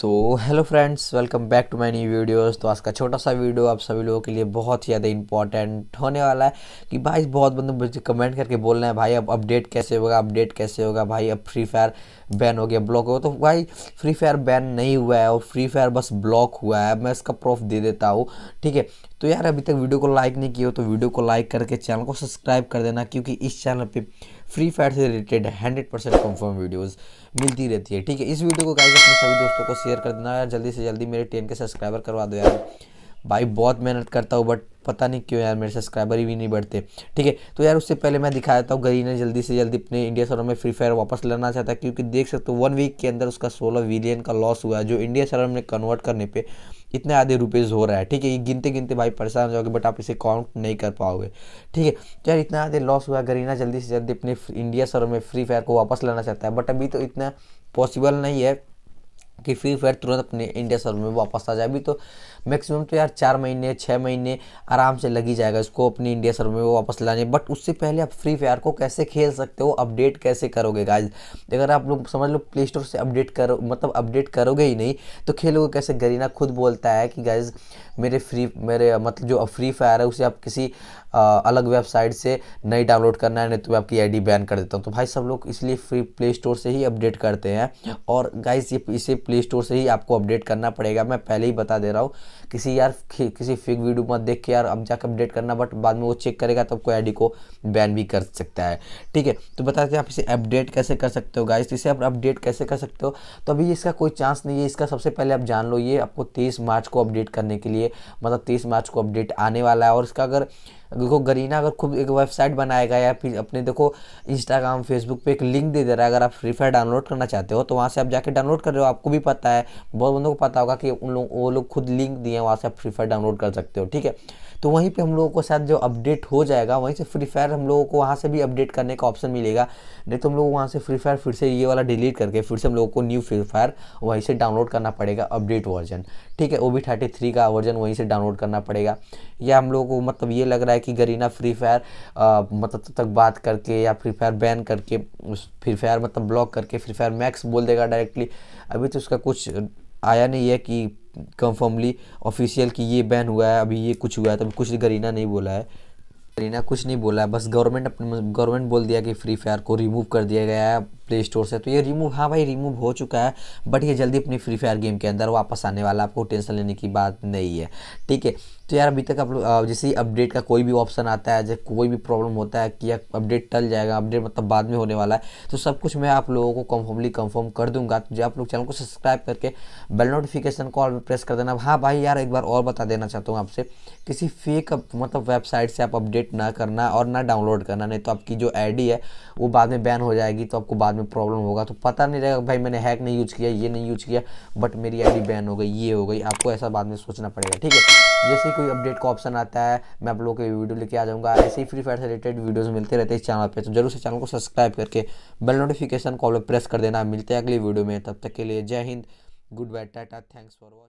so hello friends welcome back to my new videos तो आज का छोटा सा वीडियो आप सभी लोगों के लिए बहुत ही ज़्यादा इंपॉर्टेंट होने वाला है कि भाई बहुत बंदे मुझे कमेंट करके बोल रहे हैं भाई अब अपडेट कैसे होगा अपडेट कैसे होगा भाई अब फ्री फायर बैन हो गया ब्लॉक हो तो भाई फ्री फायर बैन नहीं हुआ है और फ्री फायर बस ब्लॉक हुआ है मैं इसका प्रूफ दे देता हूँ ठीक है तो यार अभी तक वीडियो को लाइक नहीं किया तो वीडियो को लाइक करके चैनल को सब्सक्राइब कर देना क्योंकि इस चैनल पर फ्री फायर से related hundred percent confirm videos मिलती रहती है ठीक है इस वीडियो को गाइज अपने सभी दोस्तों को शेयर कर देना यार जल्दी से जल्दी मेरे टेन के सब्सक्राइबर करवा दो यार भाई बहुत मेहनत करता हूँ बट पता नहीं क्यों यार मेरे सब्सक्राइबर ही भी नहीं बढ़ते ठीक है तो यार उससे पहले मैं दिखा देता हूँ गरी ने जल्दी से जल्दी अपने इंडिया सर्वर में फ्री फायर वापस लेना चाहता है क्योंकि देख सकते हो वन वीक के अंदर उसका सोलह विलियन का लॉस हुआ है जो इंडिया सर्वर में कन्वर्ट करने पर इतने आधे रुपीज़ हो रहा है ठीक है ये गिनते गिनते भाई परेशान हो जाओगे बट आप इसे काउंट नहीं कर पाओगे ठीक है यार इतना आधे लॉस हुआ गरीना जल्दी से जल्दी अपने इंडिया सर में फ्री फायर को वापस लाना चाहता है बट अभी तो इतना पॉसिबल नहीं है कि फ्री फायर तुरंत अपने इंडिया सर्वर में वापस आ जाए अभी तो मैक्सिमम तो यार चार महीने छः महीने आराम से लगी जाएगा इसको अपने इंडिया सर्वर में वापस लाने बट उससे पहले आप फ्री फायर को कैसे खेल सकते हो अपडेट कैसे करोगे गाइज अगर आप लोग समझ लो प्ले स्टोर से अपडेट करो मतलब अपडेट करोगे ही नहीं तो खेलोगे कैसे गरीना खुद बोलता है कि गाइज मेरे फ्री मेरे मतलब जो फ्री फायर है उसे आप किसी आ, अलग वेबसाइट से नहीं डाउनलोड करना है नहीं तो मैं आपकी आईडी बैन कर देता हूँ तो भाई सब लोग इसलिए फ्री प्ले स्टोर से ही अपडेट करते हैं और गाइज ये इसे प्ले स्टोर से ही आपको अपडेट करना पड़ेगा मैं पहले ही बता दे रहा हूँ किसी यार किसी फेक वीडियो मत देख के यार अब जाकर अपडेट करना बट बाद में वो चेक करेगा तो कोई आई को बैन भी कर सकता है ठीक है तो बता दें आप इसे अपडेट कैसे कर सकते हो गाइस इसे आप अपडेट कैसे कर सकते हो तो अभी इसका कोई चांस नहीं है इसका सबसे पहले आप जान लो ये आपको तेईस मार्च को अपडेट करने के लिए मतलब तेईस मार्च को अपडेट आने वाला है और इसका अगर देखो गरीना अगर खुद एक वेबसाइट बनाएगा या फिर अपने देखो इंस्टाग्राम फेसबुक पे एक लिंक दे दे रहा है अगर आप फ्री फायर डाउनलोड करना चाहते हो तो वहाँ से आप जाके डाउनलोड कर रहे हो आपको भी पता है बहुत बंदों को पता होगा कि उन लोग वो लोग खुद लिंक दिए हैं वहाँ से आप फ्री फायर डाउनलोड कर सकते हो ठीक है तो वहीं पर हम लोगों को शायद जो अपडेट हो जाएगा वहीं से फ्री फायर हम लोगों को वहाँ से भी अपडेट करने का ऑप्शन मिलेगा नहीं तो हम लोग वहाँ से फ्री फायर फिर से ये वाला डिलीट करके फिर से हम लोगों को न्यू फ्री फायर वहीं से डाउनलोड करना पड़ेगा अपडेट वर्जन ठीक है ओ बी थर्टी थ्री का वर्जन वहीं से डाउनलोड करना पड़ेगा या हम लोगों को मतलब ये लग रहा है कि गरीना फ्री फायर मतलब तक बात करके या फ्री फायर बैन करके उस फ्री फायर मतलब ब्लॉक करके फ्री फायर मैक्स बोल देगा डायरेक्टली अभी तो उसका कुछ आया नहीं है कि कंफर्मली ऑफिशियल कि ये बैन हुआ है अभी ये कुछ हुआ है तो कुछ गरीना नहीं बोला है गरीना कुछ नहीं बोला है बस गवर्नमेंट अपने गवर्नमेंट बोल दिया कि फ्री फायर को रिमूव कर दिया गया है प्ले स्टोर से तो ये रिमूव हाँ भाई रिमूव हो चुका है बट ये जल्दी अपनी फ्री फायर गेम के अंदर वापस आने वाला आपको टेंशन लेने की बात नहीं है ठीक है तो यार अभी तक आप लोग जैसे अपडेट का कोई भी ऑप्शन आता है जैसे कोई भी प्रॉब्लम होता है कि अपडेट टल जाएगा अपडेट मतलब बाद में होने वाला है तो सब कुछ मैं आप लोगों को कंफर्मली कंफर्म कर दूंगा तो जो आप लोग चैनल को सब्सक्राइब करके बेल नोटिफिकेशन को ऑल में प्रेस कर देना हाँ भाई यार एक बार और बता देना चाहता हूँ आपसे किसी फेक मतलब वेबसाइट से आप अपडेट ना करना और ना डाउनलोड करना नहीं तो आपकी जो आई है वो बाद में बैन हो जाएगी तो आपको बाद में में प्रॉब्लम होगा तो पता नहीं रहेगा भाई मैंने हैक नहीं यूज़ किया ये नहीं यूज़ किया बट मेरी आईडी बैन हो गई ये हो गई आपको ऐसा बाद में सोचना पड़ेगा ठीक है जैसे कोई अपडेट का ऑप्शन आता है मैं आप लोगों के वीडियो लेके आ जाऊँगा ऐसे ही फ्री फायर से रिलेटेड वीडियोज़ मिलते रहते हैं चैनल पर तो जरूर से चैनल को सब्सक्राइब करके बेल नोटिफिकेशन कॉल पर प्रेस कर देना मिलते हैं अगली वीडियो में तब तक के लिए Jai Hind good bye tata thanks for watching